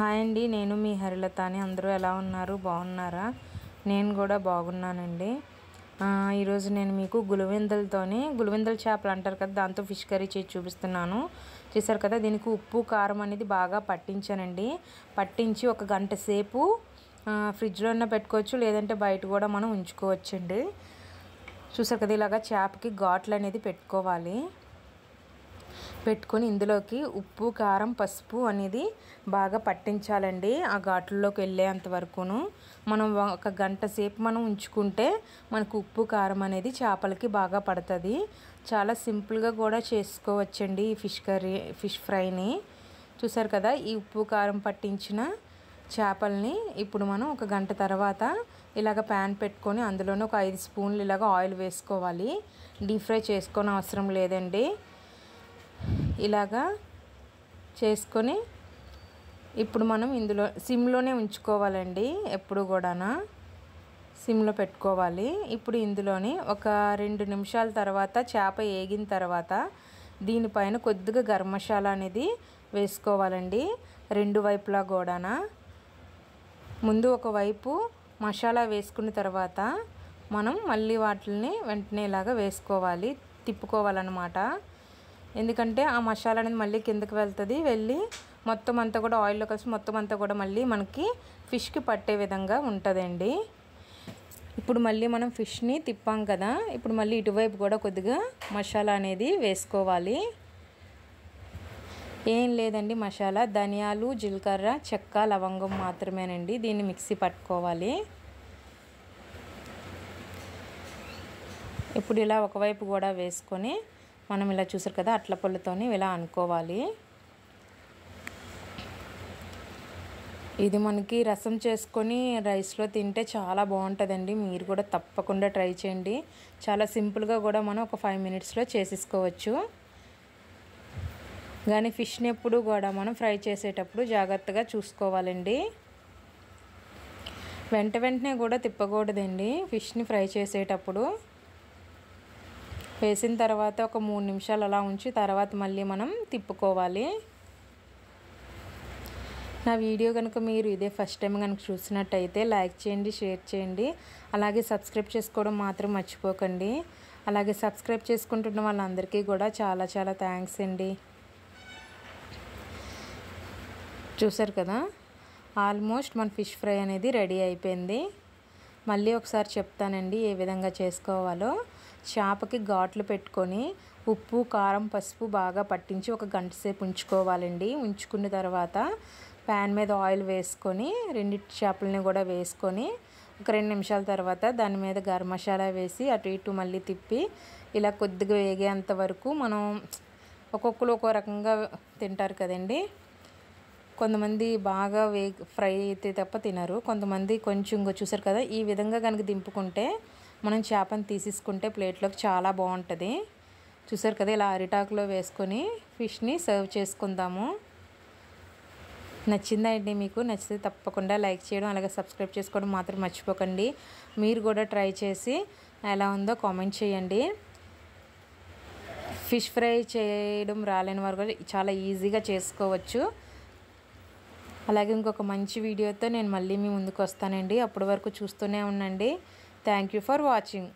hi అండి నేను మీ అని అందరూ ఎలా ఉన్నారు బాగున్నారా నేను కూడా బాగున్నానండి ఈరోజు నేను మీకు గులవెందలతోనే గులవెందల చేపలు అంటారు కదా దాంతో ఫిష్ కర్రీ చేసి చూపిస్తున్నాను చూసారు కదా దీనికి ఉప్పు కారం అనేది బాగా పట్టించానండి పట్టించి ఒక గంట సేపు ఫ్రిడ్జ్లోనే పెట్టుకోవచ్చు లేదంటే బయట కూడా మనం ఉంచుకోవచ్చండి చూసారు కదా ఇలాగా చేపకి ఘాట్లు అనేది పెట్టుకోవాలి పెట్టుకొని ఇందులోకి ఉప్పు కారం పసుపు అనేది బాగా పట్టించాలండి ఆ ఘాట్లలోకి వెళ్ళేంత వరకును మనం ఒక గంట సేపు మనం ఉంచుకుంటే మనకు ఉప్పు కారం అనేది చేపలకి బాగా పడుతుంది చాలా సింపుల్గా కూడా చేసుకోవచ్చండి ఈ ఫిష్ కర్రీ ఫిష్ ఫ్రైని చూసారు కదా ఈ ఉప్పు కారం పట్టించిన చేపల్ని ఇప్పుడు మనం ఒక గంట తర్వాత ఇలాగ ప్యాన్ పెట్టుకొని అందులోనే ఒక ఐదు స్పూన్లు ఇలాగ ఆయిల్ వేసుకోవాలి డీప్ ఫ్రై చేసుకొని అవసరం లేదండి ఇలాగా చేసుకొని ఇప్పుడు మనం ఇందులో సిమ్లోనే ఉంచుకోవాలండి ఎప్పుడు కూడానా సిమ్లో పెట్టుకోవాలి ఇప్పుడు ఇందులోని ఒక రెండు నిమిషాల తర్వాత చేప ఏగిన తర్వాత దీనిపైన కొద్దిగా గర్మశాల మసాలా అనేది వేసుకోవాలండి రెండు వైపులా కూడాన ముందు ఒకవైపు మసాలా వేసుకున్న తర్వాత మనం మళ్ళీ వాటిని వెంటనే వేసుకోవాలి తిప్పుకోవాలన్నమాట ఎందుకంటే ఆ మసాలా అనేది మళ్ళీ కిందకి వెళ్తుంది వెళ్ళి మొత్తం అంతా కూడా ఆయిల్లో కలిసి మొత్తం అంతా కూడా మళ్ళీ మనకి ఫిష్కి పట్టే విధంగా ఉంటుందండి ఇప్పుడు మళ్ళీ మనం ఫిష్ని తిప్పాం కదా ఇప్పుడు మళ్ళీ ఇటువైపు కూడా కొద్దిగా మసాలా అనేది వేసుకోవాలి ఏం లేదండి మసాలా ధనియాలు జీలకర్ర చెక్క లవంగం మాత్రమేనండి దీన్ని మిక్సీ పట్టుకోవాలి ఇప్పుడు ఇలా ఒకవైపు కూడా వేసుకొని మనం ఇలా చూసారు కదా అట్ల పళ్ళుతోని ఇలా అనుకోవాలి ఇది మనకి రసం చేసుకొని రైస్లో తింటే చాలా బాగుంటుందండి మీరు కూడా తప్పకుండా ట్రై చేయండి చాలా సింపుల్గా కూడా మనం ఒక ఫైవ్ మినిట్స్లో చేసేసుకోవచ్చు కానీ ఫిష్ని ఎప్పుడు కూడా మనం ఫ్రై చేసేటప్పుడు జాగ్రత్తగా చూసుకోవాలండి వెంట వెంటనే కూడా తిప్పకూడదండి ఫిష్ని ఫ్రై చేసేటప్పుడు వేసిన తర్వాత ఒక మూడు నిమిషాలు అలా ఉంచి తర్వాత మళ్ళీ మనం తిప్పుకోవాలి నా వీడియో కనుక మీరు ఇదే ఫస్ట్ టైం కనుక చూసినట్టయితే లైక్ చేయండి షేర్ చేయండి అలాగే సబ్స్క్రైబ్ చేసుకోవడం మాత్రం మర్చిపోకండి అలాగే సబ్స్క్రైబ్ చేసుకుంటున్న వాళ్ళందరికీ కూడా చాలా చాలా థ్యాంక్స్ అండి చూసారు కదా ఆల్మోస్ట్ మన ఫిష్ ఫ్రై అనేది రెడీ అయిపోయింది మళ్ళీ ఒకసారి చెప్తానండి ఏ విధంగా చేసుకోవాలో చేపకి ఘాట్లు పెట్టుకొని ఉప్పు కారం పసుపు బాగా పట్టించి ఒక గంట సేపు ఉంచుకోవాలండి ఉంచుకున్న తర్వాత ప్యాన్ మీద ఆయిల్ వేసుకొని రెండింటి చేపలని కూడా వేసుకొని ఒక రెండు నిమిషాల తర్వాత దాని మీద గరం మసాలా వేసి అటు ఇటు మళ్ళీ తిప్పి ఇలా కొద్దిగా వేగేంత వరకు మనం ఒక్కొక్కరు ఒక్కో రకంగా తింటారు కదండి కొంతమంది బాగా వే ఫ్రై అయితే తప్ప తినరు కొంతమంది కొంచెం ఇంకో చూసారు కదా ఈ విధంగా కనుక దింపుకుంటే మనం చేపను తీసేసుకుంటే ప్లేట్లోకి చాలా బాగుంటుంది చూసారు కదా ఇలా అరిటాకులో వేసుకొని ఫిష్ని సర్వ్ చేసుకుందాము నచ్చిందా అండి మీకు నచ్చితే తప్పకుండా లైక్ చేయడం అలాగే సబ్స్క్రైబ్ చేసుకోవడం మాత్రం మర్చిపోకండి మీరు కూడా ట్రై చేసి ఎలా ఉందో కామెంట్ చేయండి ఫిష్ ఫ్రై చేయడం రాలేని వారు కూడా చాలా ఈజీగా చేసుకోవచ్చు అలాగే ఇంకొక మంచి వీడియోతో నేను మళ్ళీ మీ ముందుకు వస్తానండి అప్పటి వరకు చూస్తూనే ఉండండి థ్యాంక్ యూ ఫర్ వాచింగ్